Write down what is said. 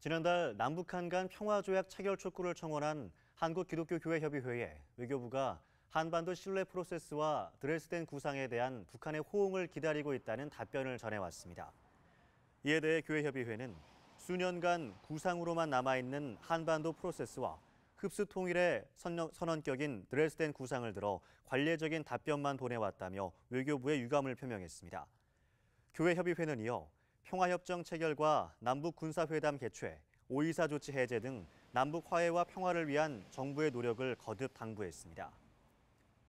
지난달 남북한 간 평화조약 체결 촉구를 청원한 한국기독교교회협의회에 외교부가 한반도 신뢰 프로세스와 드레스덴 구상에 대한 북한의 호응을 기다리고 있다는 답변을 전해왔습니다. 이에 대해 교회협의회는 수년간 구상으로만 남아있는 한반도 프로세스와 흡수 통일의 선언격인 드레스덴 구상을 들어 관례적인 답변만 보내왔다며 외교부의 유감을 표명했습니다. 교회협의회는 이어 평화협정 체결과 남북 군사회담 개최, 5.24 조치 해제 등 남북 화해와 평화를 위한 정부의 노력을 거듭 당부했습니다.